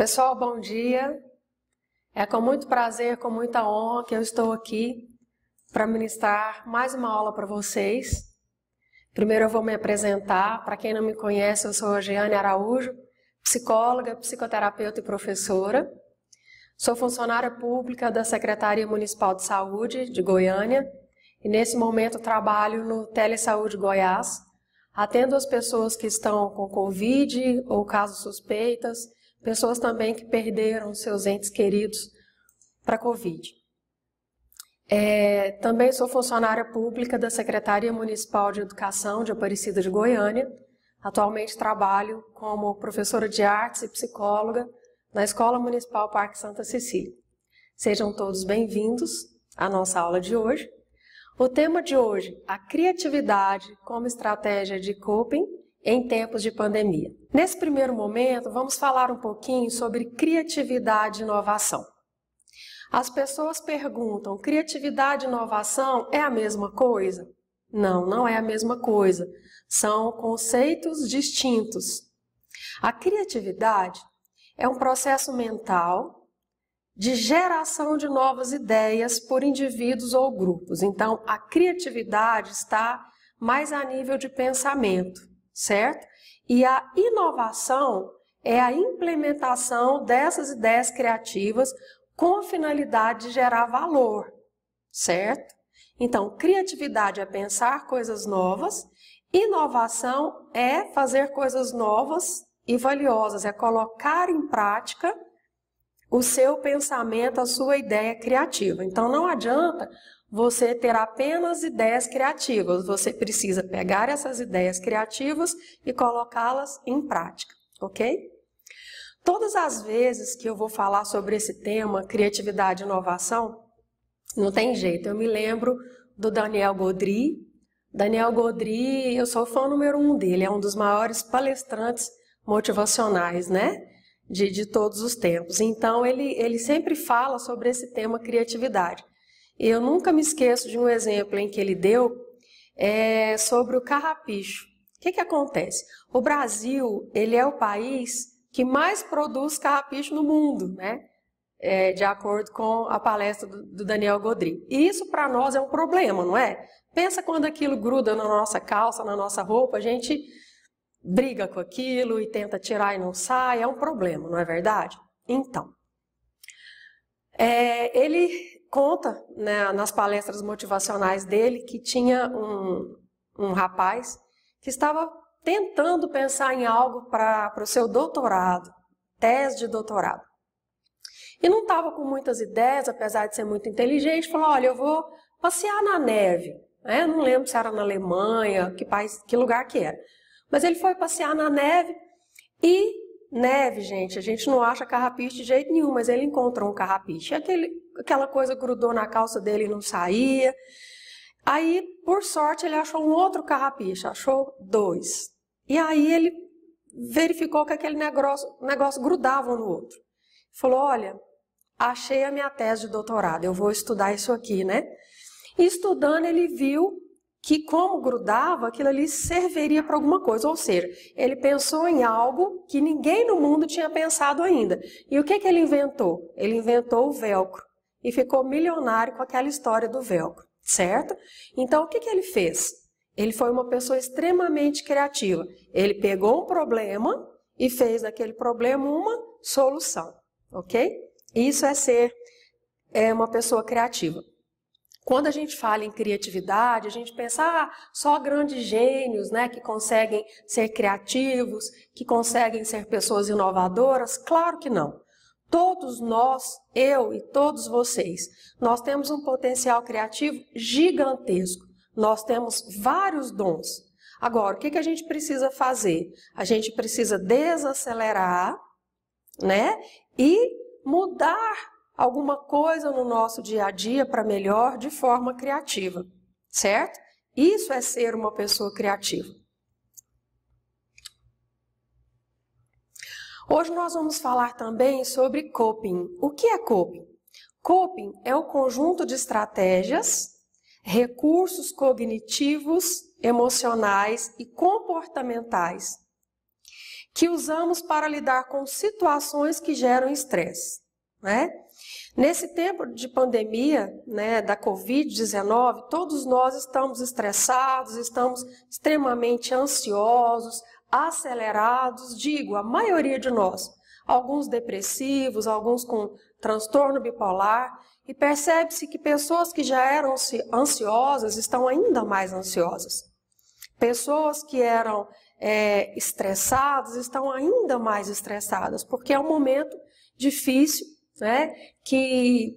Pessoal, bom dia. É com muito prazer, com muita honra que eu estou aqui para ministrar mais uma aula para vocês. Primeiro eu vou me apresentar. Para quem não me conhece, eu sou a Jeane Araújo, psicóloga, psicoterapeuta e professora. Sou funcionária pública da Secretaria Municipal de Saúde de Goiânia e nesse momento trabalho no Telesaúde Goiás, atendo as pessoas que estão com Covid ou casos suspeitas Pessoas também que perderam seus entes queridos para a Covid. É, também sou funcionária pública da Secretaria Municipal de Educação de Aparecida de Goiânia. Atualmente trabalho como professora de artes e psicóloga na Escola Municipal Parque Santa Cecília. Sejam todos bem-vindos à nossa aula de hoje. O tema de hoje, a criatividade como estratégia de coping em tempos de pandemia. Nesse primeiro momento, vamos falar um pouquinho sobre criatividade e inovação. As pessoas perguntam: criatividade e inovação é a mesma coisa? Não, não é a mesma coisa. São conceitos distintos. A criatividade é um processo mental de geração de novas ideias por indivíduos ou grupos. Então, a criatividade está mais a nível de pensamento certo? E a inovação é a implementação dessas ideias criativas com a finalidade de gerar valor, certo? Então, criatividade é pensar coisas novas, inovação é fazer coisas novas e valiosas, é colocar em prática o seu pensamento, a sua ideia criativa. Então, não adianta você terá apenas ideias criativas. Você precisa pegar essas ideias criativas e colocá-las em prática, ok? Todas as vezes que eu vou falar sobre esse tema, criatividade e inovação, não tem jeito. Eu me lembro do Daniel Godry. Daniel Godry, eu sou fã número um dele, é um dos maiores palestrantes motivacionais, né? De, de todos os tempos. Então, ele, ele sempre fala sobre esse tema criatividade. Eu nunca me esqueço de um exemplo em que ele deu é, sobre o carrapicho. O que, que acontece? O Brasil ele é o país que mais produz carrapicho no mundo, né? É, de acordo com a palestra do, do Daniel Godri. E isso para nós é um problema, não é? Pensa quando aquilo gruda na nossa calça, na nossa roupa, a gente briga com aquilo e tenta tirar e não sai, é um problema, não é verdade? Então, é, ele conta né, nas palestras motivacionais dele que tinha um, um rapaz que estava tentando pensar em algo para o seu doutorado, tese de doutorado. E não estava com muitas ideias, apesar de ser muito inteligente, falou: olha, eu vou passear na neve. É, não lembro se era na Alemanha, que, país, que lugar que era. Mas ele foi passear na neve e neve, gente, a gente não acha carrapiche de jeito nenhum, mas ele encontrou um carrapiche. Aquele aquela coisa grudou na calça dele e não saía. Aí, por sorte, ele achou um outro carrapicho, achou dois. E aí ele verificou que aquele negócio, negócio grudava um no outro. Falou: Olha, achei a minha tese de doutorado, eu vou estudar isso aqui, né? E estudando, ele viu que, como grudava, aquilo ali serviria para alguma coisa. Ou seja, ele pensou em algo que ninguém no mundo tinha pensado ainda. E o que, que ele inventou? Ele inventou o velcro e ficou milionário com aquela história do velcro, certo? Então, o que, que ele fez? Ele foi uma pessoa extremamente criativa. Ele pegou um problema e fez daquele problema uma solução, ok? Isso é ser é, uma pessoa criativa. Quando a gente fala em criatividade, a gente pensa ah, só grandes gênios, né, que conseguem ser criativos, que conseguem ser pessoas inovadoras. Claro que não. Todos nós, eu e todos vocês, nós temos um potencial criativo gigantesco. Nós temos vários dons. Agora, o que, que a gente precisa fazer? A gente precisa desacelerar, né? E mudar alguma coisa no nosso dia a dia para melhor de forma criativa, certo? Isso é ser uma pessoa criativa. Hoje nós vamos falar também sobre coping. O que é coping? Coping é o conjunto de estratégias, recursos cognitivos, emocionais e comportamentais que usamos para lidar com situações que geram estresse, né? Nesse tempo de pandemia, né, da Covid-19, todos nós estamos estressados, estamos extremamente ansiosos, acelerados, digo, a maioria de nós, alguns depressivos, alguns com transtorno bipolar, e percebe-se que pessoas que já eram ansiosas estão ainda mais ansiosas. Pessoas que eram é, estressadas estão ainda mais estressadas, porque é um momento difícil, né, que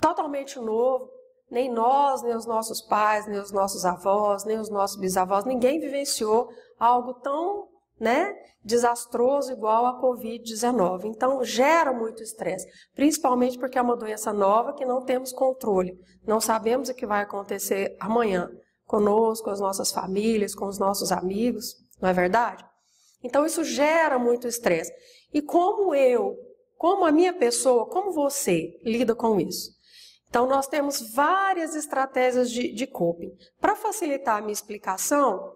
totalmente novo, nem nós, nem os nossos pais, nem os nossos avós, nem os nossos bisavós, ninguém vivenciou algo tão né, desastroso igual a Covid-19. Então, gera muito estresse, principalmente porque é uma doença nova que não temos controle, não sabemos o que vai acontecer amanhã conosco, com as nossas famílias, com os nossos amigos, não é verdade? Então, isso gera muito estresse. E como eu, como a minha pessoa, como você lida com isso? Então, nós temos várias estratégias de, de coping. Para facilitar a minha explicação,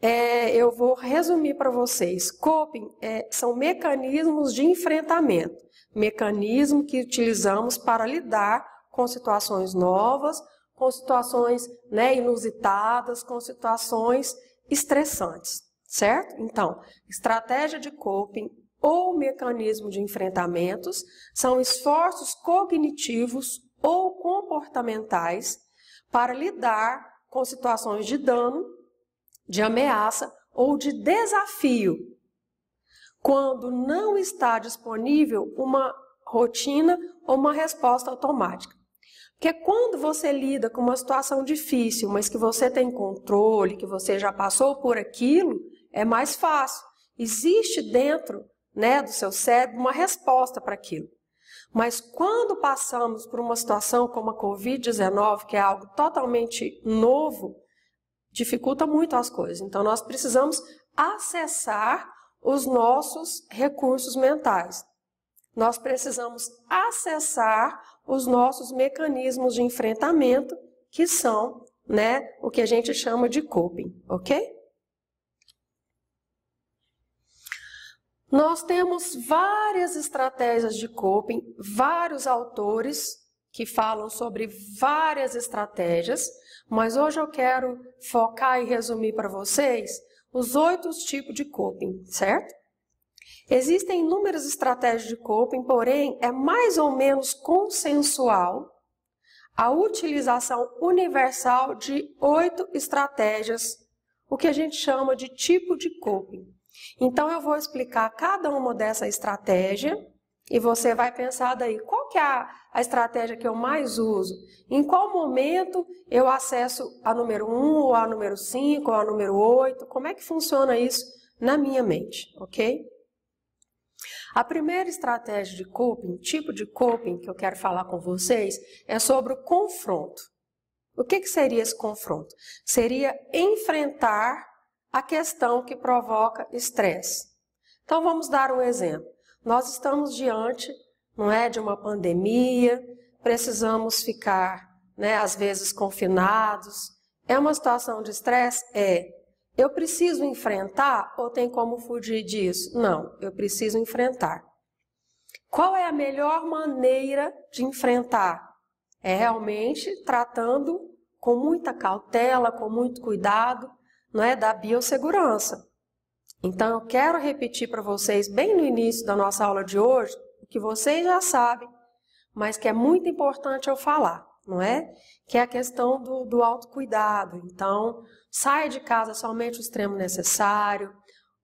é, eu vou resumir para vocês. Coping é, são mecanismos de enfrentamento, mecanismo que utilizamos para lidar com situações novas, com situações né, inusitadas, com situações estressantes, certo? Então, estratégia de coping ou mecanismo de enfrentamentos são esforços cognitivos ou comportamentais para lidar com situações de dano, de ameaça ou de desafio, quando não está disponível uma rotina ou uma resposta automática. Porque quando você lida com uma situação difícil, mas que você tem controle, que você já passou por aquilo, é mais fácil. Existe dentro né, do seu cérebro uma resposta para aquilo. Mas quando passamos por uma situação como a Covid-19, que é algo totalmente novo, dificulta muito as coisas. Então, nós precisamos acessar os nossos recursos mentais. Nós precisamos acessar os nossos mecanismos de enfrentamento, que são né, o que a gente chama de coping, ok? Nós temos várias estratégias de coping, vários autores que falam sobre várias estratégias, mas hoje eu quero focar e resumir para vocês os oito tipos de coping, certo? Existem inúmeras estratégias de coping, porém é mais ou menos consensual a utilização universal de oito estratégias, o que a gente chama de tipo de coping. Então eu vou explicar cada uma dessa estratégia e você vai pensar daí, qual que é a, a, estratégia que eu mais uso? Em qual momento eu acesso a número 1, ou a número 5, ou a número 8? Como é que funciona isso na minha mente, ok? A primeira estratégia de coping, tipo de coping que eu quero falar com vocês, é sobre o confronto. O que, que seria esse confronto? Seria enfrentar a questão que provoca estresse. Então vamos dar um exemplo. Nós estamos diante, não é, de uma pandemia, precisamos ficar, né, às vezes confinados. É uma situação de estresse? É. Eu preciso enfrentar ou tem como fugir disso? Não, eu preciso enfrentar. Qual é a melhor maneira de enfrentar? É realmente tratando com muita cautela, com muito cuidado, é da biossegurança. Então, eu quero repetir para vocês, bem no início da nossa aula de hoje, o que vocês já sabem, mas que é muito importante eu falar, não é? Que é a questão do, do autocuidado. Então, saia de casa somente o extremo necessário,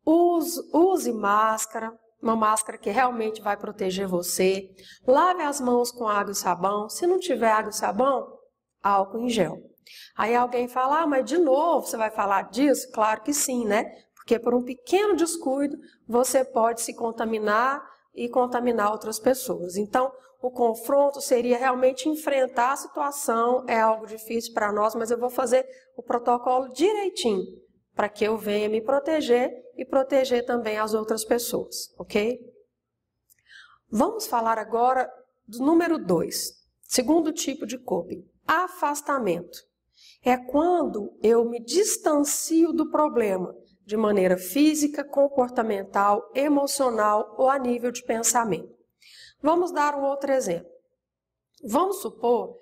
use, use máscara, uma máscara que realmente vai proteger você. Lave as mãos com água e sabão. Se não tiver água e sabão, álcool em gel. Aí alguém fala, ah, mas de novo você vai falar disso? Claro que sim, né? Porque por um pequeno descuido você pode se contaminar e contaminar outras pessoas. Então, o confronto seria realmente enfrentar a situação, é algo difícil para nós, mas eu vou fazer o protocolo direitinho para que eu venha me proteger e proteger também as outras pessoas, ok? Vamos falar agora do número 2, segundo tipo de coping, afastamento é quando eu me distancio do problema de maneira física, comportamental, emocional ou a nível de pensamento. Vamos dar um outro exemplo. Vamos supor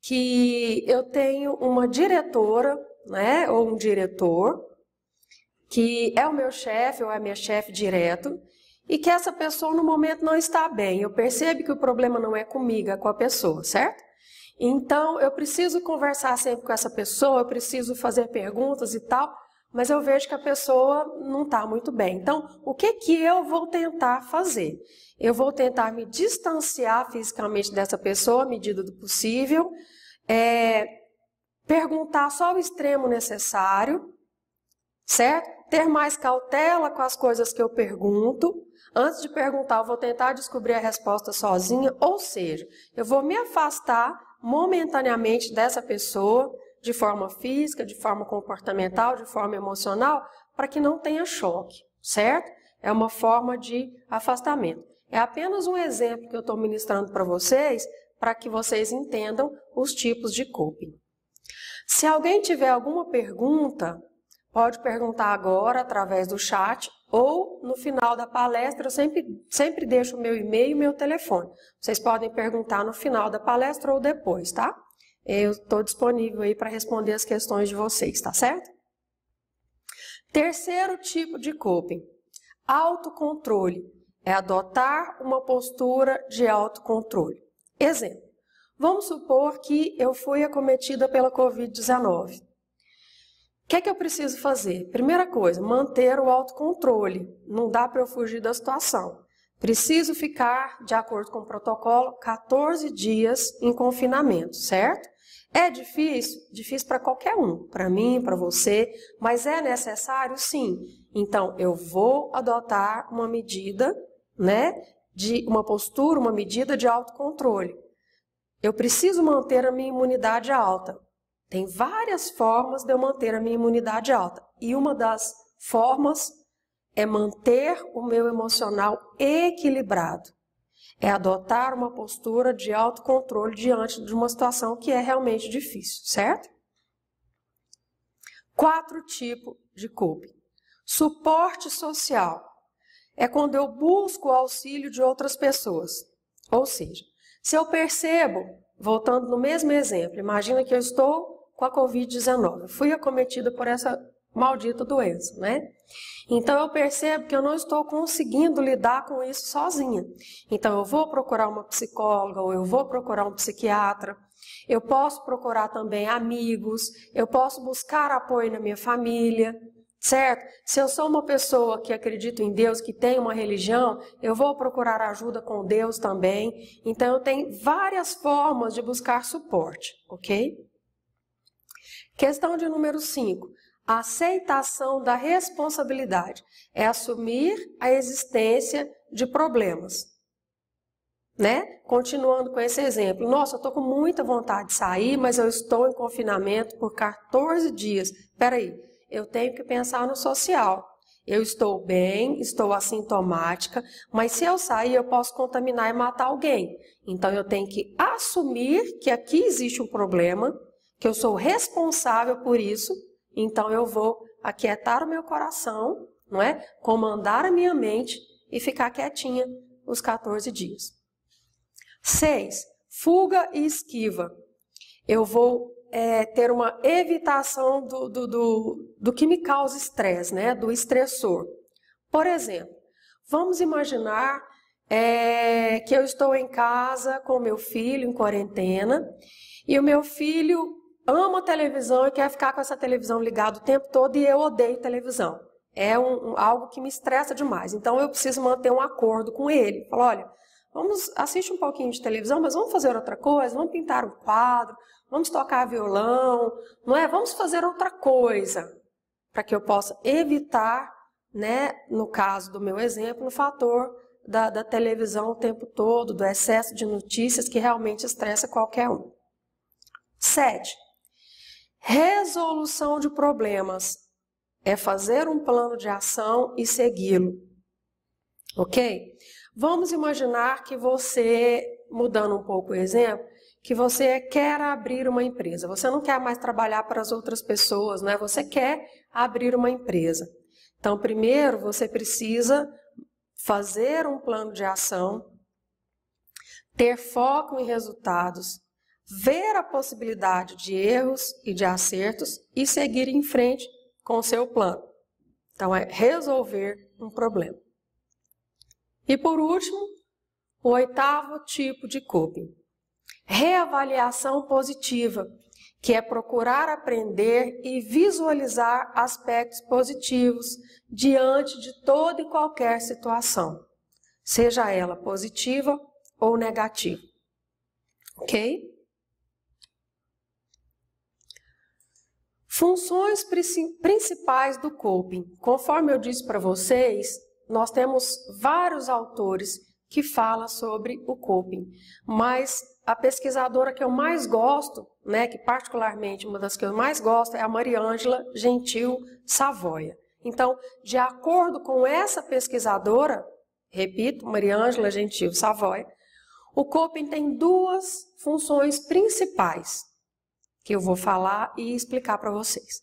que eu tenho uma diretora, né, ou um diretor, que é o meu chefe ou é a minha chefe direto, e que essa pessoa no momento não está bem. Eu percebo que o problema não é comigo, é com a pessoa, certo? Então, eu preciso conversar sempre com essa pessoa, eu preciso fazer perguntas e tal, mas eu vejo que a pessoa não está muito bem. Então, o que, que eu vou tentar fazer? Eu vou tentar me distanciar fisicamente dessa pessoa, à medida do possível, é, perguntar só o extremo necessário, certo? Ter mais cautela com as coisas que eu pergunto. Antes de perguntar, eu vou tentar descobrir a resposta sozinha, ou seja, eu vou me afastar momentaneamente dessa pessoa, de forma física, de forma comportamental, de forma emocional, para que não tenha choque, certo? É uma forma de afastamento. É apenas um exemplo que eu estou ministrando para vocês, para que vocês entendam os tipos de coping. Se alguém tiver alguma pergunta, Pode perguntar agora através do chat ou no final da palestra, eu sempre, sempre deixo meu e-mail e meu telefone. Vocês podem perguntar no final da palestra ou depois, tá? Eu estou disponível aí para responder as questões de vocês, tá certo? Terceiro tipo de coping, autocontrole. É adotar uma postura de autocontrole. Exemplo, vamos supor que eu fui acometida pela Covid-19 que é que eu preciso fazer? Primeira coisa, manter o autocontrole. Não dá para eu fugir da situação. Preciso ficar, de acordo com o protocolo, 14 dias em confinamento, certo? É difícil? Difícil para qualquer um, para mim, para você, mas é necessário sim. Então, eu vou adotar uma medida, né, de uma postura, uma medida de autocontrole. Eu preciso manter a minha imunidade alta. Tem várias formas de eu manter a minha imunidade alta. E uma das formas é manter o meu emocional equilibrado. É adotar uma postura de autocontrole diante de uma situação que é realmente difícil, certo? Quatro tipos de coping: Suporte social é quando eu busco o auxílio de outras pessoas. Ou seja, se eu percebo, voltando no mesmo exemplo, imagina que eu estou com a Covid-19. Fui acometida por essa maldita doença, né? Então eu percebo que eu não estou conseguindo lidar com isso sozinha. Então eu vou procurar uma psicóloga ou eu vou procurar um psiquiatra. Eu posso procurar também amigos, eu posso buscar apoio na minha família, certo? Se eu sou uma pessoa que acredito em Deus, que tem uma religião, eu vou procurar ajuda com Deus também. Então eu tenho várias formas de buscar suporte, OK? Questão de número 5. Aceitação da responsabilidade é assumir a existência de problemas. Né? Continuando com esse exemplo, nossa, eu estou com muita vontade de sair, mas eu estou em confinamento por 14 dias. Espera aí, eu tenho que pensar no social. Eu estou bem, estou assintomática, mas se eu sair, eu posso contaminar e matar alguém. Então eu tenho que assumir que aqui existe um problema, que eu sou responsável por isso, então eu vou aquietar o meu coração, não é? Comandar a minha mente e ficar quietinha os 14 dias. 6. Fuga e esquiva. Eu vou é, ter uma evitação do, do, do, do que me causa estresse, né? do estressor. Por exemplo, vamos imaginar é, que eu estou em casa com meu filho em quarentena e o meu filho ama televisão e quer ficar com essa televisão ligada o tempo todo e eu odeio televisão. É um, um, algo que me estressa demais. Então eu preciso manter um acordo com ele. Falar, olha, vamos assistir um pouquinho de televisão, mas vamos fazer outra coisa, vamos pintar um quadro, vamos tocar violão, não é? Vamos fazer outra coisa para que eu possa evitar, né, no caso do meu exemplo, no fator da, da televisão o tempo todo, do excesso de notícias que realmente estressa qualquer um. Sete, Resolução de problemas é fazer um plano de ação e segui-lo. Ok? Vamos imaginar que você, mudando um pouco o exemplo, que você quer abrir uma empresa. Você não quer mais trabalhar para as outras pessoas, né? Você quer abrir uma empresa. Então, primeiro você precisa fazer um plano de ação, ter foco em resultados, ver a possibilidade de erros e de acertos e seguir em frente com o seu plano. Então, é resolver um problema. E por último, o oitavo tipo de coping. Reavaliação positiva, que é procurar aprender e visualizar aspectos positivos diante de toda e qualquer situação, seja ela positiva ou negativa. Ok? Funções principais do coping. Conforme eu disse para vocês, nós temos vários autores que falam sobre o coping, mas a pesquisadora que eu mais gosto, né, que particularmente uma das que eu mais gosto, é a Mariângela Gentil Savoia. Então, de acordo com essa pesquisadora, repito, Mariângela Gentil Savoia, o coping tem duas funções principais que eu vou falar e explicar para vocês.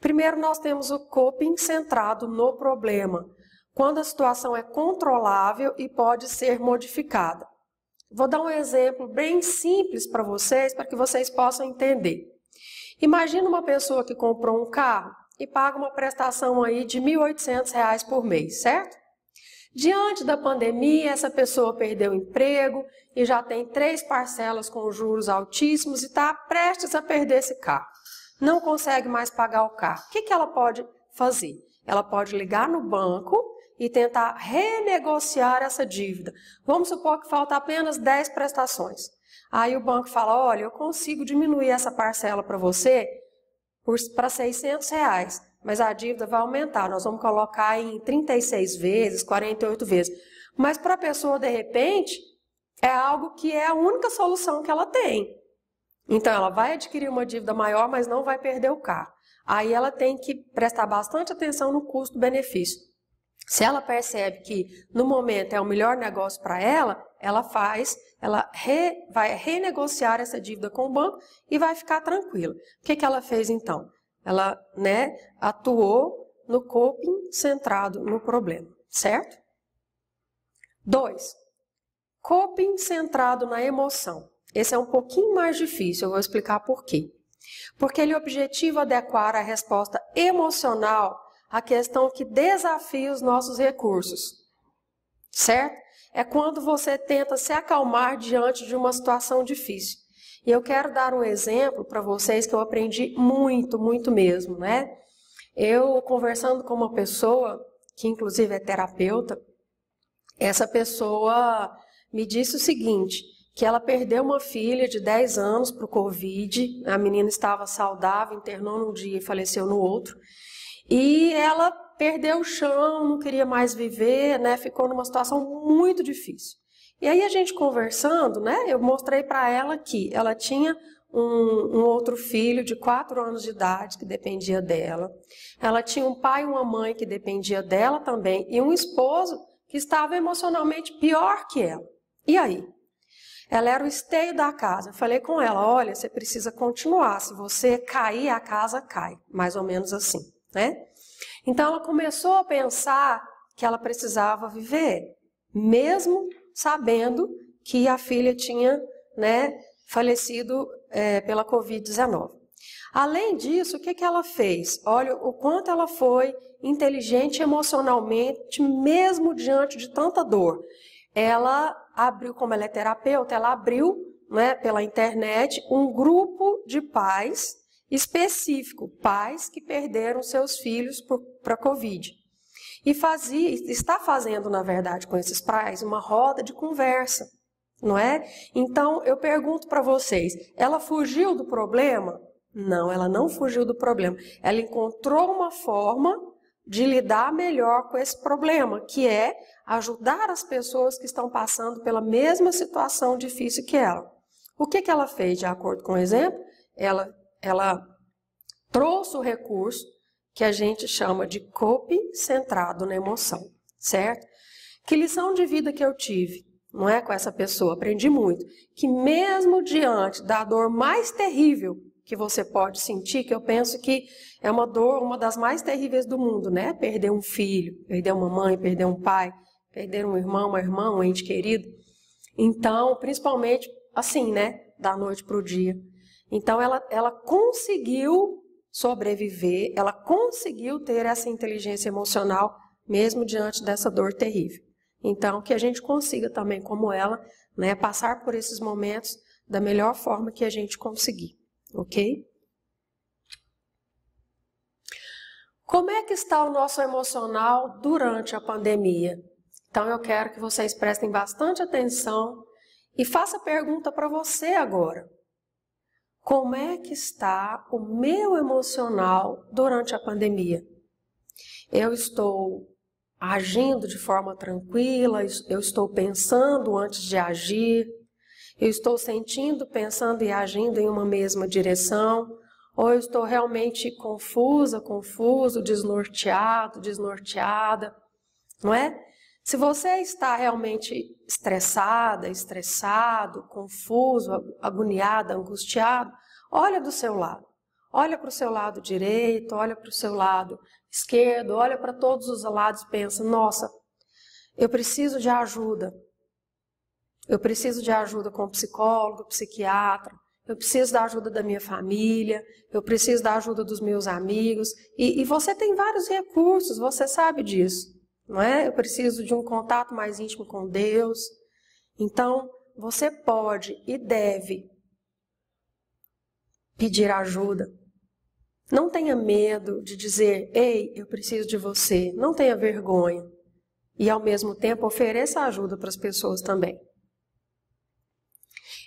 Primeiro, nós temos o coping centrado no problema, quando a situação é controlável e pode ser modificada. Vou dar um exemplo bem simples para vocês, para que vocês possam entender. Imagina uma pessoa que comprou um carro e paga uma prestação aí de R$ 1.800 por mês, certo? Diante da pandemia, essa pessoa perdeu o emprego e já tem três parcelas com juros altíssimos e está prestes a perder esse carro. Não consegue mais pagar o carro. O que, que ela pode fazer? Ela pode ligar no banco e tentar renegociar essa dívida. Vamos supor que falta apenas 10 prestações. Aí o banco fala: olha, eu consigo diminuir essa parcela para você para 600 reais mas a dívida vai aumentar. Nós vamos colocar em 36 vezes, 48 vezes. Mas para a pessoa, de repente, é algo que é a única solução que ela tem. Então, ela vai adquirir uma dívida maior, mas não vai perder o carro. Aí ela tem que prestar bastante atenção no custo-benefício. Se ela percebe que no momento é o melhor negócio para ela, ela faz, ela re, vai renegociar essa dívida com o banco e vai ficar tranquila. O que, que ela fez então? Ela, né, atuou no coping centrado no problema, certo? 2. Coping centrado na emoção. Esse é um pouquinho mais difícil, eu vou explicar por quê. Porque ele objetiva adequar a resposta emocional à questão que desafia os nossos recursos. Certo? É quando você tenta se acalmar diante de uma situação difícil. E eu quero dar um exemplo para vocês que eu aprendi muito, muito mesmo, né? Eu conversando com uma pessoa, que inclusive é terapeuta, essa pessoa me disse o seguinte, que ela perdeu uma filha de 10 anos para o Covid, a menina estava saudável, internou num dia e faleceu no outro, e ela perdeu o chão, não queria mais viver, né? Ficou numa situação muito difícil. E aí a gente conversando, né? Eu mostrei para ela que ela tinha um, um, outro filho de 4 anos de idade que dependia dela. Ela tinha um pai e uma mãe que dependia dela também e um esposo que estava emocionalmente pior que ela. E aí? Ela era o esteio da casa. Eu falei com ela: olha, você precisa continuar. Se você cair, a casa cai. Mais ou menos assim, né? Então ela começou a pensar que ela precisava viver, mesmo sabendo que a filha tinha né, falecido é, pela Covid-19. Além disso, o que, que ela fez? Olha o quanto ela foi inteligente emocionalmente, mesmo diante de tanta dor. Ela abriu, como ela é terapeuta, ela abriu né, pela internet um grupo de pais específico, pais que perderam seus filhos para a Covid. E fazia, está fazendo, na verdade, com esses pais, uma roda de conversa, não é? Então, eu pergunto para vocês, ela fugiu do problema? Não, ela não fugiu do problema. Ela encontrou uma forma de lidar melhor com esse problema, que é ajudar as pessoas que estão passando pela mesma situação difícil que ela. O que, que ela fez, de acordo com o exemplo? Ela, ela trouxe o recurso que a gente chama de cope centrado na emoção, certo? Que lição de vida que eu tive, não é com essa pessoa, aprendi muito, que mesmo diante da dor mais terrível que você pode sentir, que eu penso que é uma dor, uma das mais terríveis do mundo, né? Perder um filho, perder uma mãe, perder um pai, perder um irmão, uma irmã, um ente querido. Então, principalmente assim, né? Da noite para o dia. Então, ela, ela conseguiu sobreviver, ela conseguiu ter essa inteligência emocional mesmo diante dessa dor terrível. Então, que a gente consiga também, como ela, né, passar por esses momentos da melhor forma que a gente conseguir, ok? Como é que está o nosso emocional durante a pandemia? Então, eu quero que vocês prestem bastante atenção e faça pergunta para você agora como é que está o meu emocional durante a pandemia. Eu estou agindo de forma tranquila, eu estou pensando antes de agir, eu estou sentindo, pensando e agindo em uma mesma direção, ou eu estou realmente confusa, confuso, desnorteado, desnorteada, não é? Se você está realmente estressada, estressado, confuso, agoniada, angustiado, olha do seu lado. Olha para o seu lado direito, olha para o seu lado esquerdo, olha para todos os lados, e pensa: nossa, eu preciso de ajuda. Eu preciso de ajuda com o psicólogo, psiquiatra, eu preciso da ajuda da minha família, eu preciso da ajuda dos meus amigos. E, e você tem vários recursos, você sabe disso não é? Eu preciso de um contato mais íntimo com Deus. Então, você pode e deve pedir ajuda. Não tenha medo de dizer, ei, eu preciso de você. Não tenha vergonha. E ao mesmo tempo ofereça ajuda para as pessoas também.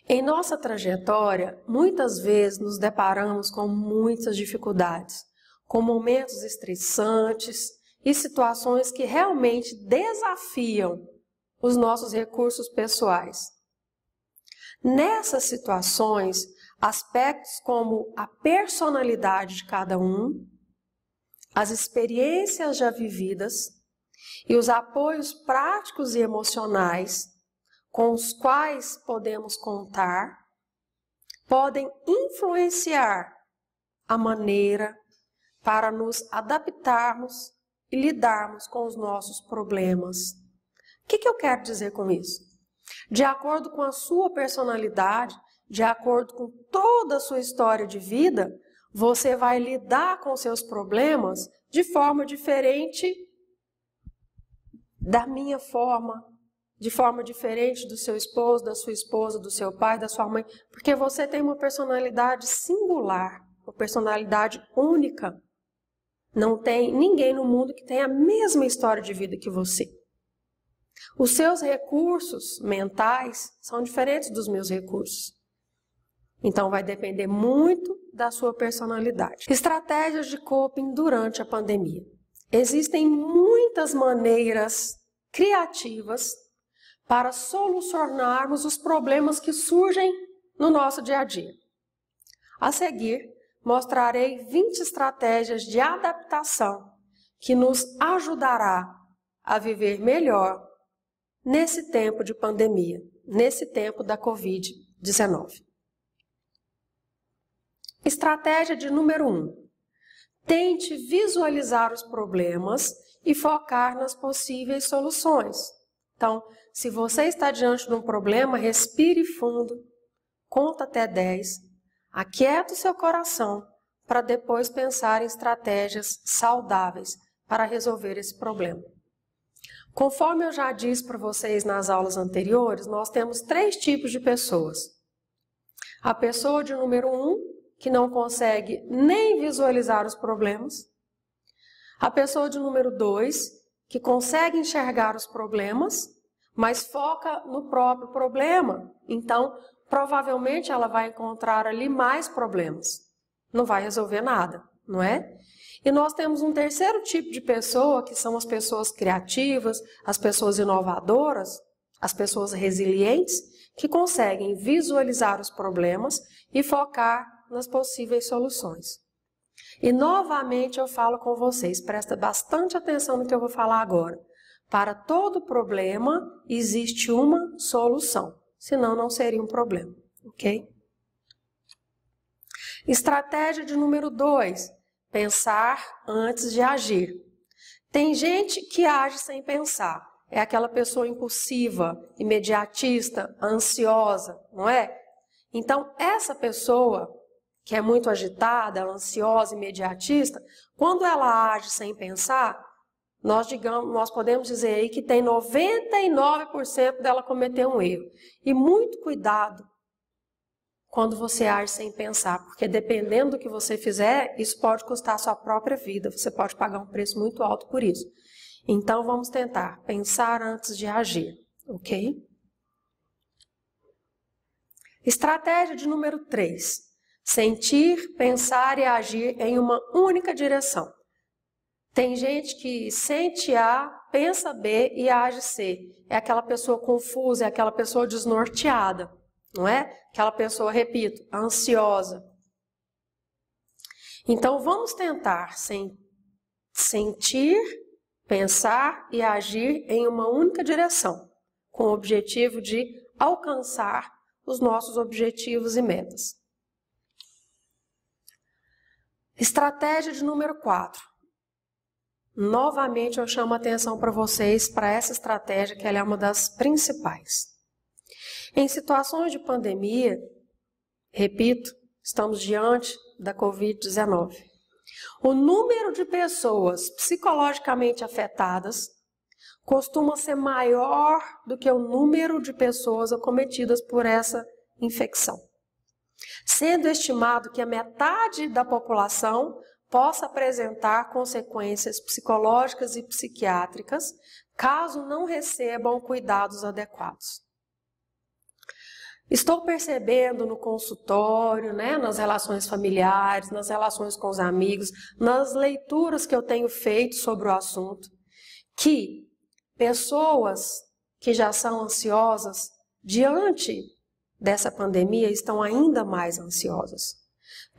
Em nossa trajetória, muitas vezes nos deparamos com muitas dificuldades, com momentos estressantes, e situações que realmente desafiam os nossos recursos pessoais. Nessas situações, aspectos como a personalidade de cada um, as experiências já vividas e os apoios práticos e emocionais com os quais podemos contar podem influenciar a maneira para nos adaptarmos e lidarmos com os nossos problemas. O que, que eu quero dizer com isso? De acordo com a sua personalidade, de acordo com toda a sua história de vida, você vai lidar com seus problemas de forma diferente da minha forma, de forma diferente do seu esposo, da sua esposa, do seu pai, da sua mãe, porque você tem uma personalidade singular, uma personalidade única. Não tem ninguém no mundo que tenha a mesma história de vida que você. Os seus recursos mentais são diferentes dos meus recursos. Então vai depender muito da sua personalidade. Estratégias de coping durante a pandemia. Existem muitas maneiras criativas para solucionarmos os problemas que surgem no nosso dia a dia. A seguir, mostrarei 20 estratégias de adaptação que nos ajudará a viver melhor nesse tempo de pandemia, nesse tempo da Covid-19. Estratégia de número 1. Um, tente visualizar os problemas e focar nas possíveis soluções. Então, se você está diante de um problema, respire fundo, conta até 10 Aquieta o seu coração para depois pensar em estratégias saudáveis para resolver esse problema. Conforme eu já disse para vocês nas aulas anteriores, nós temos três tipos de pessoas. A pessoa de número um, que não consegue nem visualizar os problemas. A pessoa de número dois, que consegue enxergar os problemas, mas foca no próprio problema. Então, provavelmente ela vai encontrar ali mais problemas. Não vai resolver nada, não é? E nós temos um terceiro tipo de pessoa, que são as pessoas criativas, as pessoas inovadoras, as pessoas resilientes, que conseguem visualizar os problemas e focar nas possíveis soluções. E novamente eu falo com vocês, presta bastante atenção no que eu vou falar agora. Para todo problema existe uma solução senão não seria um problema, ok? Estratégia de número 2, pensar antes de agir. Tem gente que age sem pensar, é aquela pessoa impulsiva, imediatista, ansiosa, não é? Então, essa pessoa que é muito agitada, ansiosa, imediatista, quando ela age sem pensar, nós digamos, nós podemos dizer aí que tem 99% dela cometer um erro. E muito cuidado quando você age sem pensar, porque dependendo do que você fizer, isso pode custar a sua própria vida, você pode pagar um preço muito alto por isso. Então vamos tentar pensar antes de agir, ok? Estratégia de número 3: sentir, pensar e agir em uma única direção. Tem gente que sente A, pensa B e age C. É aquela pessoa confusa, é aquela pessoa desnorteada, não é? Aquela pessoa, repito, ansiosa. Então vamos tentar sem, sentir, pensar e agir em uma única direção, com o objetivo de alcançar os nossos objetivos e metas. Estratégia de número 4 Novamente eu chamo a atenção para vocês para essa estratégia que ela é uma das principais. Em situações de pandemia, repito, estamos diante da COVID-19. O número de pessoas psicologicamente afetadas costuma ser maior do que o número de pessoas acometidas por essa infecção. Sendo estimado que a metade da população possa apresentar consequências psicológicas e psiquiátricas caso não recebam cuidados adequados. Estou percebendo no consultório, né, nas relações familiares, nas relações com os amigos, nas leituras que eu tenho feito sobre o assunto, que pessoas que já são ansiosas diante dessa pandemia estão ainda mais ansiosas.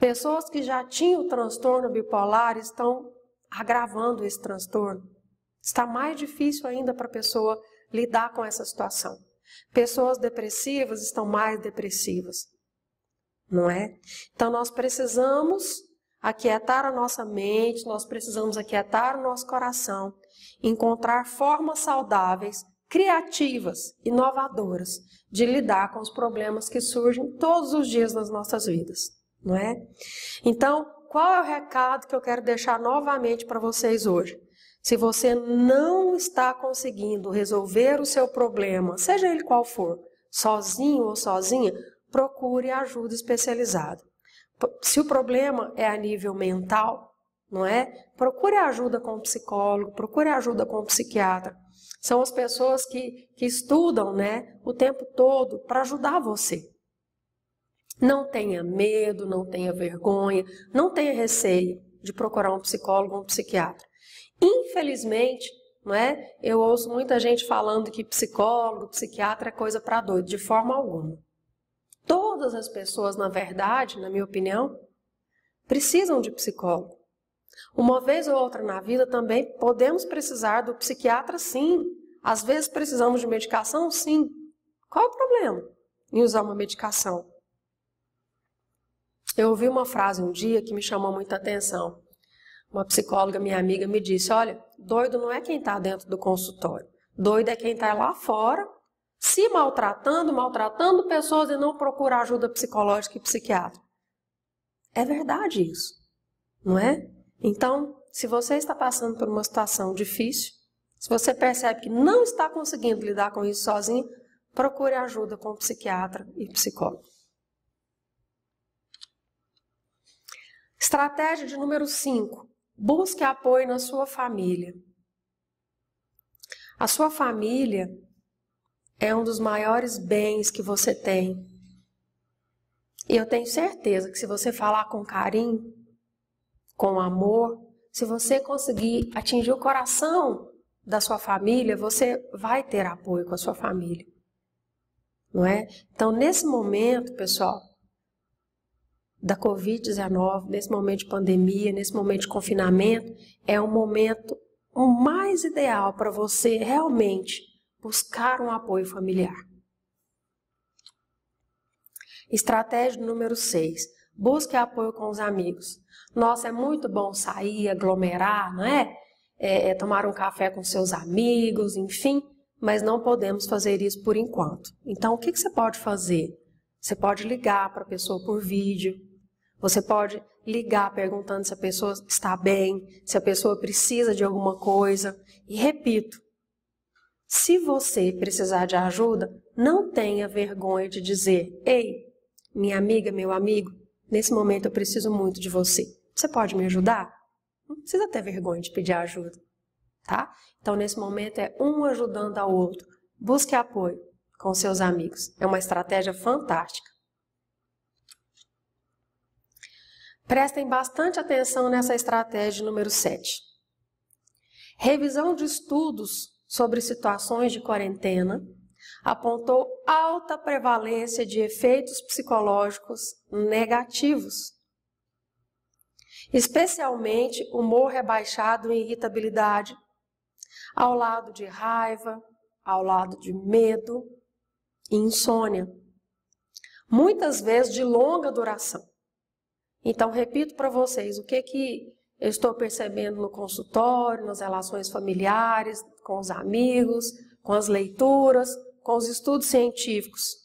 Pessoas que já tinham transtorno bipolar estão agravando esse transtorno. Está mais difícil ainda para a pessoa lidar com essa situação. Pessoas depressivas estão mais depressivas. Não é? Então nós precisamos aquietar a nossa mente, nós precisamos aquietar o nosso coração, encontrar formas saudáveis, criativas, inovadoras de lidar com os problemas que surgem todos os dias nas nossas vidas não é? Então, qual é o recado que eu quero deixar novamente para vocês hoje? Se você não está conseguindo resolver o seu problema, seja ele qual for, sozinho ou sozinha, procure ajuda especializada. Se o problema é a nível mental, não é? Procure ajuda com o psicólogo, procure ajuda com o psiquiatra. São as pessoas que, que estudam né, o tempo todo para ajudar você. Não tenha medo, não tenha vergonha, não tenha receio de procurar um psicólogo, um psiquiatra. Infelizmente, não é? Eu ouço muita gente falando que psicólogo, psiquiatra é coisa para doido, de forma alguma. Todas as pessoas, na verdade, na minha opinião, precisam de psicólogo. Uma vez ou outra na vida também podemos precisar do psiquiatra, sim. Às vezes precisamos de medicação, sim. Qual o problema em usar uma medicação? Eu ouvi uma frase um dia que me chamou muita atenção. Uma psicóloga, minha amiga, me disse: Olha, doido não é quem está dentro do consultório, doido é quem está lá fora se maltratando, maltratando pessoas e não procura ajuda psicológica e psiquiátrica. É verdade isso, não é? Então, se você está passando por uma situação difícil, se você percebe que não está conseguindo lidar com isso sozinho, procure ajuda com um psiquiatra e psicólogo. Estratégia de número 5: busque apoio na sua família. A sua família é um dos maiores bens que você tem. E eu tenho certeza que se você falar com carinho, com amor, se você conseguir atingir o coração da sua família, você vai ter apoio com a sua família. Não é? Então, nesse momento, pessoal, da Covid-19, nesse momento de pandemia, nesse momento de confinamento, é o momento o mais ideal para você realmente buscar um apoio familiar. Estratégia número 6. Busque apoio com os amigos. Nossa, é muito bom sair, aglomerar, não é? é? é tomar um café com seus amigos, enfim, mas não podemos fazer isso por enquanto. Então, o que, que você pode fazer? Você pode ligar para a pessoa por vídeo, você pode ligar perguntando se a pessoa está bem, se a pessoa precisa de alguma coisa. E repito, se você precisar de ajuda, não tenha vergonha de dizer: Ei, minha amiga, meu amigo, nesse momento eu preciso muito de você. Você pode me ajudar? Não precisa ter vergonha de pedir ajuda, tá? Então, nesse momento é um ajudando ao outro. Busque apoio com seus amigos. É uma estratégia fantástica. Prestem bastante atenção nessa estratégia número 7. Revisão de estudos sobre situações de quarentena apontou alta prevalência de efeitos psicológicos negativos, especialmente humor rebaixado e irritabilidade, ao lado de raiva, ao lado de medo e insônia, muitas vezes de longa duração. Então, repito para vocês o que que eu estou percebendo no consultório, nas relações familiares, com os amigos, com as leituras, com os estudos científicos.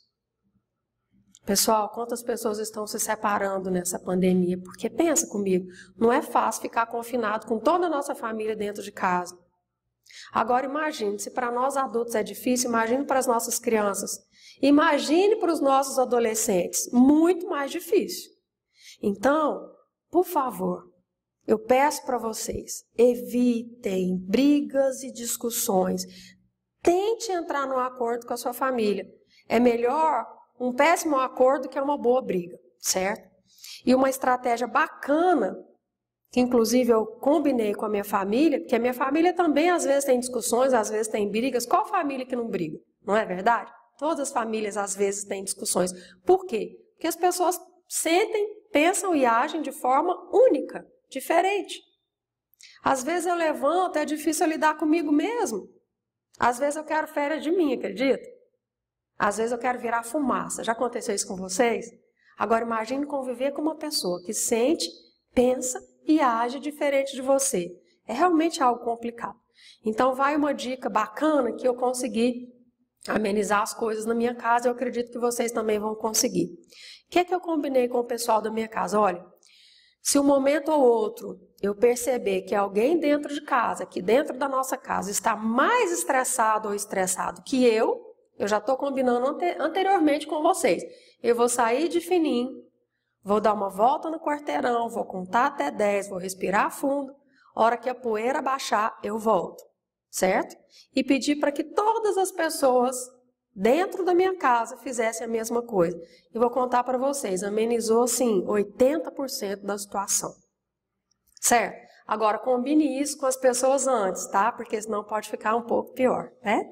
Pessoal, quantas pessoas estão se separando nessa pandemia? Porque pensa comigo, não é fácil ficar confinado com toda a nossa família dentro de casa. Agora imagine, se para nós adultos é difícil, imagine para as nossas crianças. Imagine para os nossos adolescentes, muito mais difícil. Então, por favor, eu peço para vocês, evitem brigas e discussões. Tente entrar num acordo com a sua família. É melhor um péssimo acordo que uma boa briga, certo? E uma estratégia bacana, que inclusive eu combinei com a minha família, porque a minha família também às vezes tem discussões, às vezes tem brigas. Qual família que não briga? Não é verdade? Todas as famílias às vezes têm discussões. Por quê? Porque as pessoas sentem, pensam e agem de forma única, diferente. Às vezes eu levanto, é difícil lidar comigo mesmo. Às vezes eu quero férias de mim, acredita? Às vezes eu quero virar fumaça. Já aconteceu isso com vocês? Agora imagine conviver com uma pessoa que sente, pensa e age diferente de você. É realmente algo complicado. Então vai uma dica bacana que eu consegui amenizar as coisas na minha casa, eu acredito que vocês também vão conseguir. O que é que eu combinei com o pessoal da minha casa? Olha, se um momento ou outro eu perceber que alguém dentro de casa, que dentro da nossa casa, está mais estressado ou estressado que eu, eu já estou combinando ante anteriormente com vocês. Eu vou sair de fininho, vou dar uma volta no quarteirão, vou contar até 10, vou respirar fundo. hora que a poeira baixar, eu volto, certo? E pedir para que todas as pessoas dentro da minha casa fizesse a mesma coisa. E vou contar para vocês, amenizou assim 80% da situação. Certo? Agora combine isso com as pessoas antes, tá? Porque senão pode ficar um pouco pior, né?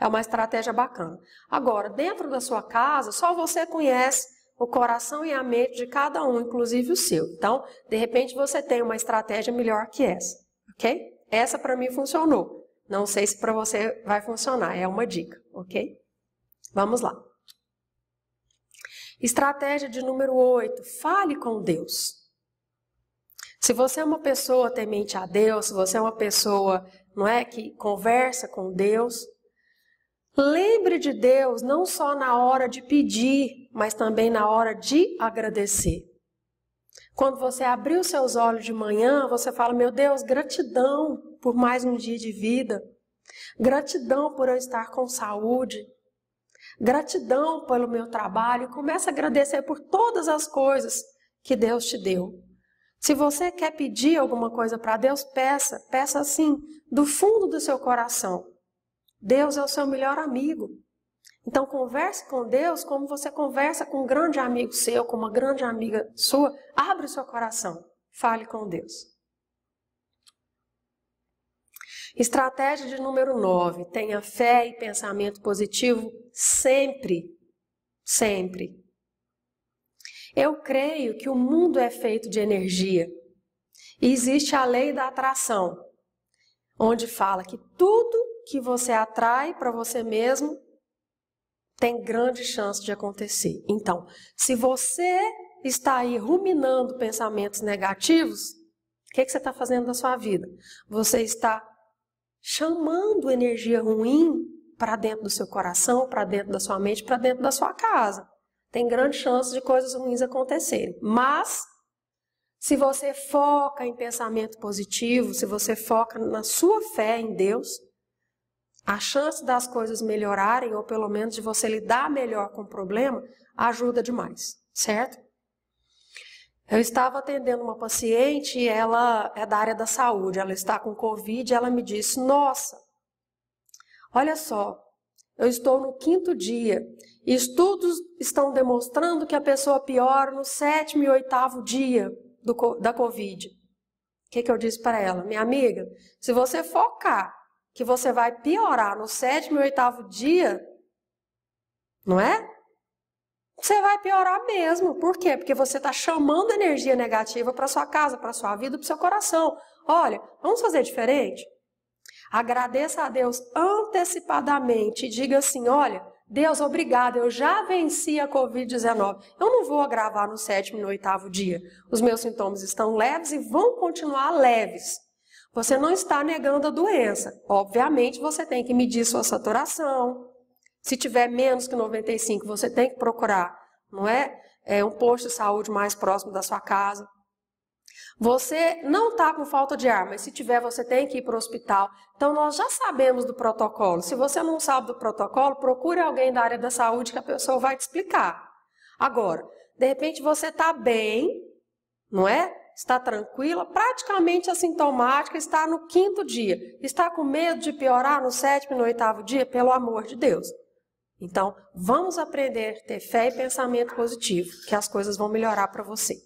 É uma estratégia bacana. Agora, dentro da sua casa, só você conhece o coração e a mente de cada um, inclusive o seu. Então, de repente você tem uma estratégia melhor que essa, OK? Essa para mim funcionou. Não sei se para você vai funcionar, é uma dica, OK? Vamos lá. Estratégia de número 8: fale com Deus. Se você é uma pessoa temente a Deus, se você é uma pessoa, não é, que conversa com Deus, lembre de Deus não só na hora de pedir, mas também na hora de agradecer. Quando você abrir os seus olhos de manhã, você fala: "Meu Deus, gratidão por mais um dia de vida. Gratidão por eu estar com saúde." gratidão pelo meu trabalho, começa a agradecer por todas as coisas que Deus te deu. Se você quer pedir alguma coisa para Deus, peça, peça assim, do fundo do seu coração. Deus é o seu melhor amigo. Então converse com Deus como você conversa com um grande amigo seu, com uma grande amiga sua. Abre o seu coração, fale com Deus. Estratégia de número 9: tenha fé e pensamento positivo sempre. Sempre. Eu creio que o mundo é feito de energia e existe a lei da atração, onde fala que tudo que você atrai para você mesmo tem grande chance de acontecer. Então, se você está aí ruminando pensamentos negativos, o que, que, você está fazendo da sua vida? Você está chamando energia ruim para dentro do seu coração, para dentro da sua mente, para dentro da sua casa. Tem grande chance de coisas ruins acontecerem. Mas se você foca em pensamento positivo, se você foca na sua fé em Deus, a chance das coisas melhorarem, ou pelo menos de você lidar melhor com o problema, ajuda demais, certo? Eu estava atendendo uma paciente, ela é da área da saúde, ela está com Covid, ela me disse: Nossa, olha só, eu estou no quinto dia. e Estudos estão demonstrando que a pessoa piora no sétimo e oitavo dia do, da Covid. O que, que eu disse para ela? Minha amiga, se você focar que você vai piorar no sétimo e oitavo dia, não é? você vai piorar mesmo. Por quê? Porque você está chamando energia negativa para sua casa, para sua vida, para seu coração. Olha, vamos fazer diferente? Agradeça a Deus antecipadamente. Diga assim: olha, Deus, obrigado, eu já venci a Covid-19. Eu não vou agravar no sétimo e no oitavo dia. Os meus sintomas estão leves e vão continuar leves. Você não está negando a doença. Obviamente, você tem que medir sua saturação, se tiver menos que 95, você tem que procurar, não é? é um posto de saúde mais próximo da sua casa. Você não está com falta de ar, mas se tiver, você tem que ir para o hospital. Então, nós já sabemos do protocolo. Se você não sabe do protocolo, procure alguém da área da saúde que a pessoa vai te explicar. Agora, de repente você está bem, não é? Está tranquila, praticamente assintomática, está no quinto dia. Está com medo de piorar no sétimo e no oitavo dia? Pelo amor de Deus. Então, vamos aprender a ter fé e pensamento positivo, que as coisas vão melhorar para você.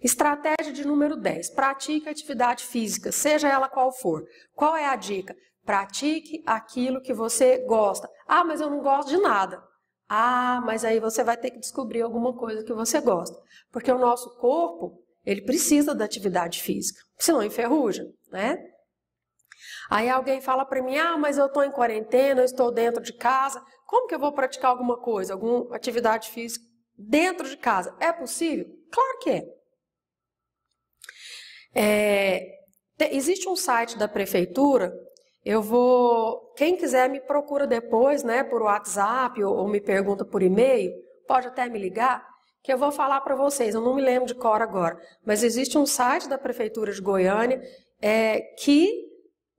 Estratégia de número 10. Pratique atividade física, seja ela qual for. Qual é a dica? Pratique aquilo que você gosta. Ah, mas eu não gosto de nada. Ah, mas aí você vai ter que descobrir alguma coisa que você gosta. Porque o nosso corpo, ele precisa da atividade física, senão enferruja, né? Aí alguém fala para mim: ah, mas eu estou em quarentena, eu estou dentro de casa, como que eu vou praticar alguma coisa, alguma atividade física dentro de casa? É possível? Claro que é. é te, existe um site da prefeitura. Eu vou. Quem quiser me procura depois, né, por WhatsApp ou, ou me pergunta por e-mail, pode até me ligar que eu vou falar para vocês. Eu não me lembro de cor agora, mas existe um site da prefeitura de Goiânia é, que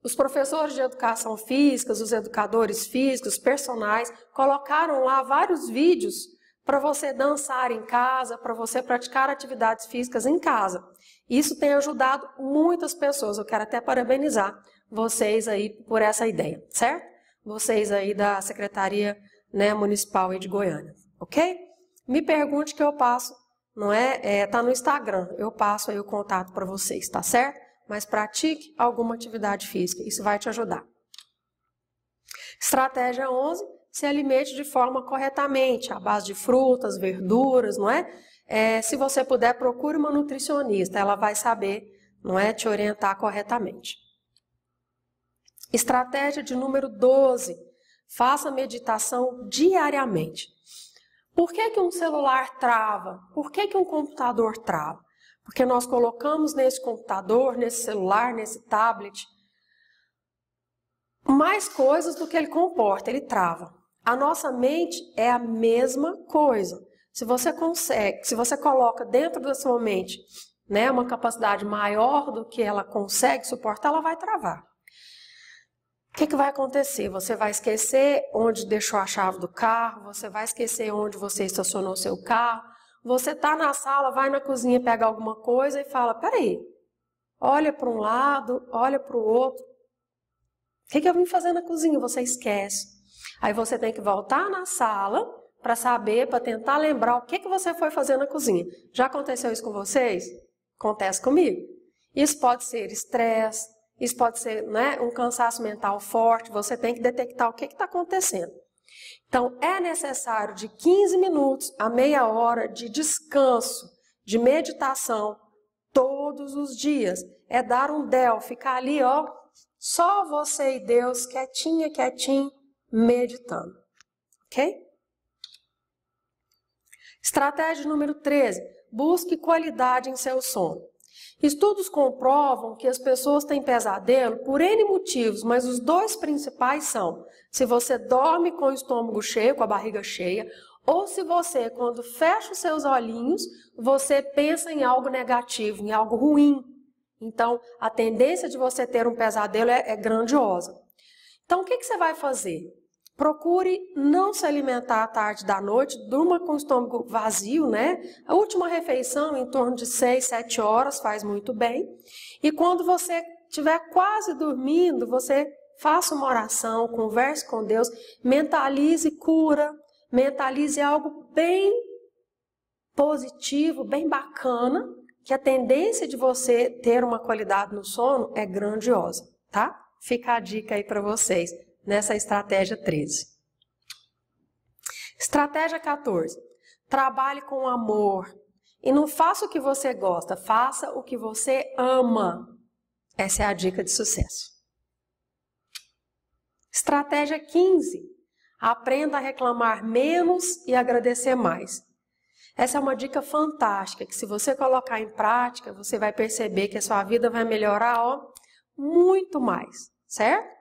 os professores de educação física, os educadores físicos, personais, colocaram lá vários vídeos para você dançar em casa, para você praticar atividades físicas em casa. Isso tem ajudado muitas pessoas. Eu quero até parabenizar vocês aí por essa ideia, certo? Vocês aí da Secretaria né, Municipal aí de Goiânia, ok? Me pergunte que eu passo, não é? é tá no Instagram, eu passo aí o contato para vocês, tá certo? mas pratique alguma atividade física, isso vai te ajudar. Estratégia 11, se alimente de forma corretamente, à base de frutas, verduras, não é? é se você puder, procure uma nutricionista, ela vai saber, não é, te orientar corretamente. Estratégia de número 12, faça meditação diariamente. Por que, que um celular trava? Por que, que um computador trava? Porque nós colocamos nesse computador, nesse celular, nesse tablet, mais coisas do que ele comporta, ele trava. A nossa mente é a mesma coisa. Se você consegue, se você coloca dentro da sua mente né, uma capacidade maior do que ela consegue suportar, ela vai travar. O que, que vai acontecer? Você vai esquecer onde deixou a chave do carro, você vai esquecer onde você estacionou seu carro, você está na sala, vai na cozinha pega alguma coisa e fala: peraí, olha para um lado, olha para o outro. O que, que eu vim fazer na cozinha? Você esquece. Aí você tem que voltar na sala para saber, para tentar lembrar o que, que você foi fazer na cozinha. Já aconteceu isso com vocês? Acontece comigo. Isso pode ser estresse, isso pode ser né, um cansaço mental forte, você tem que detectar o que está acontecendo. Então, é necessário de 15 minutos a meia hora de descanso, de meditação, todos os dias. É dar um del, ficar ali, ó, só você e Deus, quietinha, quietinho, meditando. Ok? Estratégia número 13. Busque qualidade em seu sono. Estudos comprovam que as pessoas têm pesadelo por N motivos, mas os dois principais são se você dorme com o estômago cheio, com a barriga cheia, ou se você, quando fecha os seus olhinhos, você pensa em algo negativo, em algo ruim. Então, a tendência de você ter um pesadelo é, é grandiosa. Então, o que, que você vai fazer? Procure não se alimentar à tarde da noite, durma com o estômago vazio, né? A última refeição, em torno de 6, 7 horas, faz muito bem. E quando você estiver quase dormindo, você faça uma oração, converse com Deus, mentalize cura, mentalize algo bem positivo, bem bacana, que a tendência de você ter uma qualidade no sono é grandiosa, tá? Fica a dica aí para vocês nessa estratégia 13. Estratégia 14. Trabalhe com amor. E não faça o que você gosta, faça o que você ama. Essa é a dica de sucesso. Estratégia 15. Aprenda a reclamar menos e agradecer mais. Essa é uma dica fantástica que se você colocar em prática, você vai perceber que a sua vida vai melhorar, ó, muito mais, certo?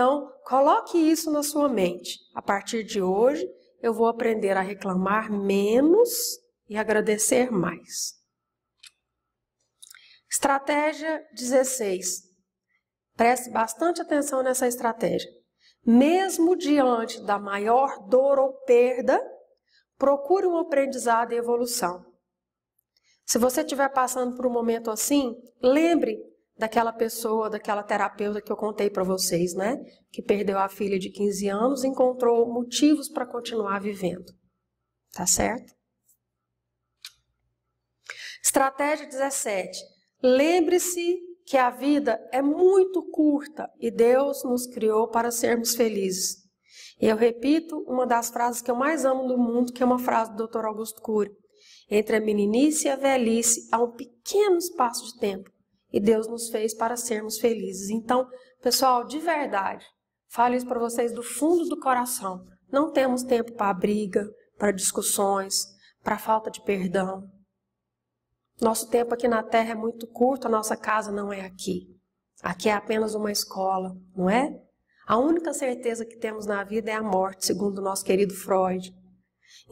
Então, coloque isso na sua mente. A partir de hoje, eu vou aprender a reclamar menos e agradecer mais. Estratégia 16. Preste bastante atenção nessa estratégia. Mesmo diante da maior dor ou perda, procure um aprendizado e evolução. Se você estiver passando por um momento assim, lembre daquela pessoa, daquela terapeuta que eu contei para vocês, né? Que perdeu a filha de 15 anos, encontrou motivos para continuar vivendo. Tá certo? Estratégia 17. Lembre-se que a vida é muito curta e Deus nos criou para sermos felizes. E eu repito uma das frases que eu mais amo do mundo, que é uma frase do Dr. Augusto Cury. Entre a meninice e a velhice há um pequeno espaço de tempo e Deus nos fez para sermos felizes. Então, pessoal, de verdade, falo isso para vocês do fundo do coração. Não temos tempo para briga, para discussões, para falta de perdão. Nosso tempo aqui na Terra é muito curto, a nossa casa não é aqui. Aqui é apenas uma escola, não é? A única certeza que temos na vida é a morte, segundo o nosso querido Freud.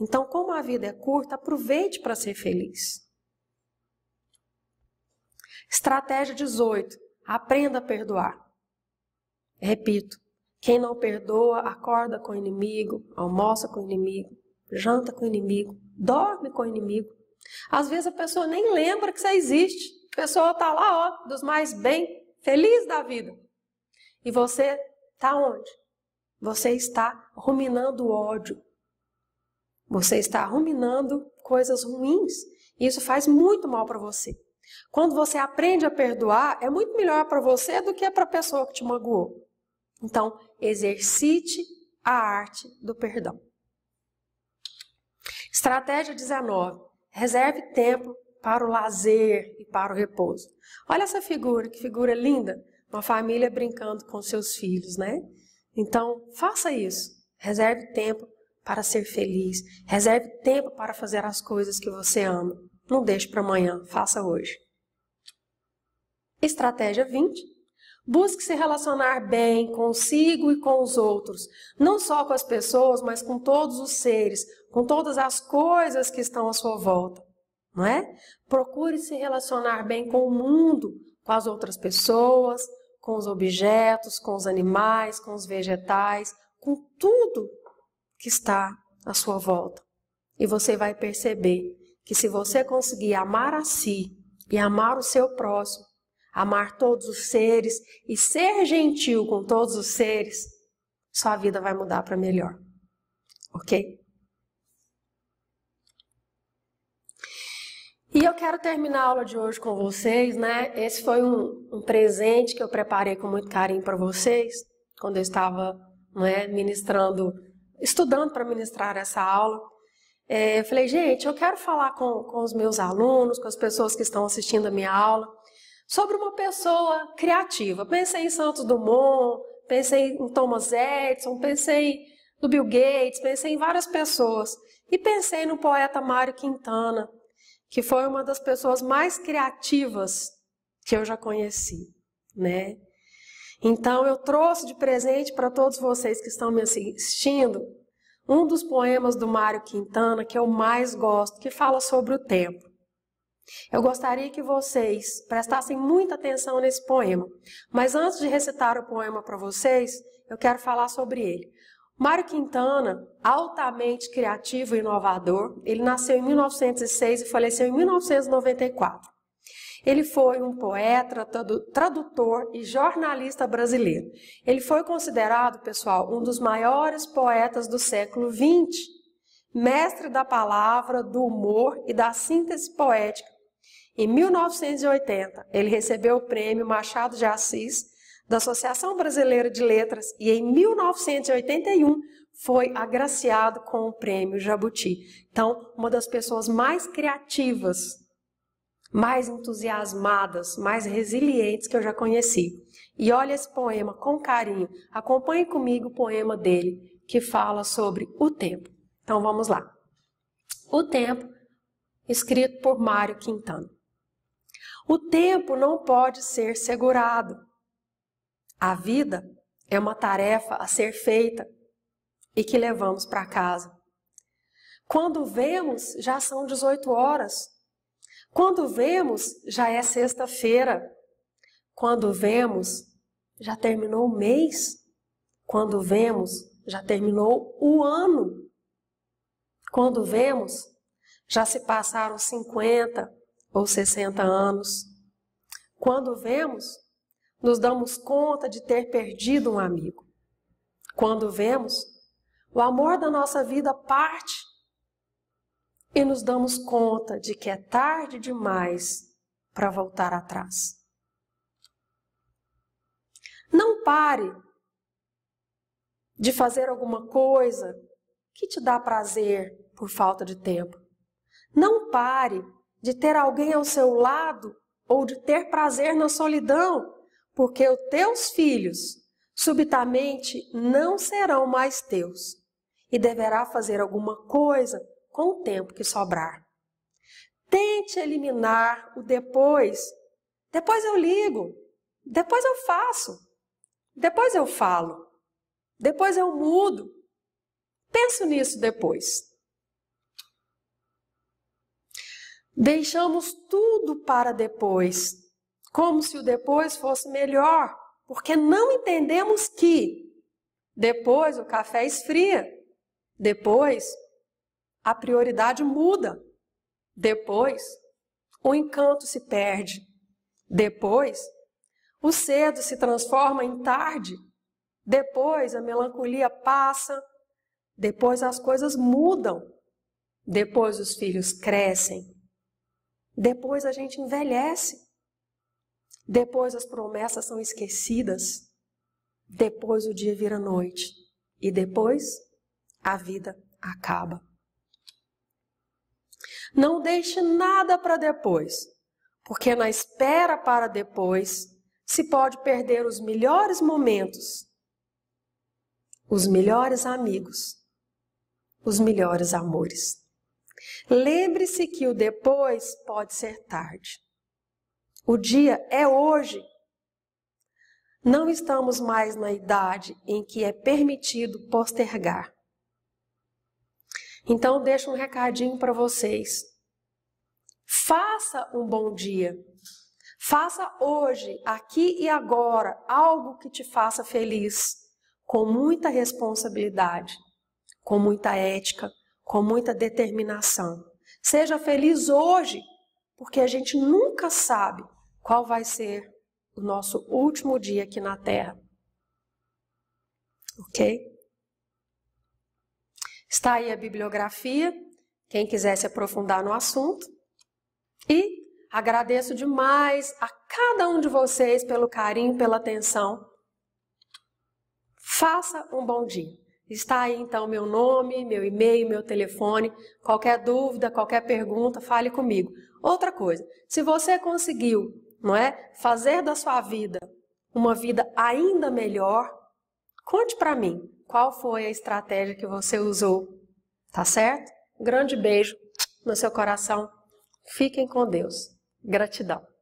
Então, como a vida é curta, aproveite para ser feliz. Estratégia 18: aprenda a perdoar. Repito, quem não perdoa acorda com o inimigo, almoça com o inimigo, janta com o inimigo, dorme com o inimigo. Às vezes a pessoa nem lembra que você existe. A pessoa está lá, ó, dos mais bem, feliz da vida. E você está onde? Você está ruminando ódio. Você está ruminando coisas ruins. E isso faz muito mal para você. Quando você aprende a perdoar, é muito melhor para você do que para a pessoa que te magoou. Então, exercite a arte do perdão. Estratégia 19. Reserve tempo para o lazer e para o repouso. Olha essa figura, que figura linda! Uma família brincando com seus filhos, né? Então, faça isso. Reserve tempo para ser feliz. Reserve tempo para fazer as coisas que você ama. Não deixe para amanhã, faça hoje. Estratégia 20. Busque se relacionar bem consigo e com os outros, não só com as pessoas, mas com todos os seres, com todas as coisas que estão à sua volta, não é? Procure se relacionar bem com o mundo, com as outras pessoas, com os objetos, com os animais, com os vegetais, com tudo que está à sua volta. E você vai perceber que se você conseguir amar a si e amar o seu próximo, amar todos os seres e ser gentil com todos os seres, sua vida vai mudar para melhor. Ok? E eu quero terminar a aula de hoje com vocês, né? Esse foi um, um presente que eu preparei com muito carinho para vocês, quando eu estava né, ministrando, estudando para ministrar essa aula. É, eu falei, gente, eu quero falar com, com os meus alunos, com as pessoas que estão assistindo a minha aula, sobre uma pessoa criativa. Pensei em Santos Dumont, pensei em Thomas Edison, pensei no Bill Gates, pensei em várias pessoas. E pensei no poeta Mário Quintana, que foi uma das pessoas mais criativas que eu já conheci, né? Então eu trouxe de presente para todos vocês que estão me assistindo um dos poemas do Mário Quintana que eu mais gosto, que fala sobre o tempo. Eu gostaria que vocês prestassem muita atenção nesse poema, mas antes de recitar o poema para vocês, eu quero falar sobre ele. Mário Quintana, altamente criativo e inovador, ele nasceu em 1906 e faleceu em 1994. Ele foi um poeta, tradutor e jornalista brasileiro. Ele foi considerado, pessoal, um dos maiores poetas do século XX, mestre da palavra, do humor e da síntese poética em 1980, ele recebeu o prêmio Machado de Assis da Associação Brasileira de Letras e em 1981 foi agraciado com o prêmio Jabuti. Então, uma das pessoas mais criativas, mais entusiasmadas, mais resilientes que eu já conheci. E olha esse poema com carinho. Acompanhe comigo o poema dele que fala sobre o tempo. Então vamos lá. O tempo, escrito por Mário Quintana. O tempo não pode ser segurado. A vida é uma tarefa a ser feita e que levamos para casa. Quando vemos, já são 18 horas. Quando vemos, já é sexta-feira. Quando vemos, já terminou o mês. Quando vemos, já terminou o ano. Quando vemos, já se passaram 50, ou 60 anos. Quando vemos, nos damos conta de ter perdido um amigo. Quando vemos, o amor da nossa vida parte e nos damos conta de que é tarde demais para voltar atrás. Não pare de fazer alguma coisa que te dá prazer por falta de tempo. Não pare de ter alguém ao seu lado ou de ter prazer na solidão, porque os teus filhos subitamente não serão mais teus e deverá fazer alguma coisa com o tempo que sobrar. Tente eliminar o depois. Depois eu ligo. Depois eu faço. Depois eu falo. Depois eu mudo. Penso nisso depois. Deixamos tudo para depois, como se o depois fosse melhor, porque não entendemos que depois o café esfria, depois a prioridade muda, depois o encanto se perde, depois o cedo se transforma em tarde, depois a melancolia passa, depois as coisas mudam, depois os filhos crescem, depois a gente envelhece. Depois as promessas são esquecidas. Depois o dia vira noite. E depois a vida acaba. Não deixe nada para depois, porque na espera para depois se pode perder os melhores momentos, os melhores amigos, os melhores amores. Lembre-se que o depois pode ser tarde. O dia é hoje. Não estamos mais na idade em que é permitido postergar. Então, deixo um recadinho para vocês. Faça um bom dia. Faça hoje, aqui e agora, algo que te faça feliz, com muita responsabilidade, com muita ética, com muita determinação. Seja feliz hoje, porque a gente nunca sabe qual vai ser o nosso último dia aqui na Terra. Ok? Está aí a bibliografia, quem quiser se aprofundar no assunto. E agradeço demais a cada um de vocês pelo carinho, pela atenção. Faça um bom dia. Está aí então meu nome, meu e-mail, meu telefone. Qualquer dúvida, qualquer pergunta, fale comigo. Outra coisa, se você conseguiu, não é, fazer da sua vida uma vida ainda melhor, conte para mim qual foi a estratégia que você usou, tá certo? grande beijo no seu coração. Fiquem com Deus. Gratidão.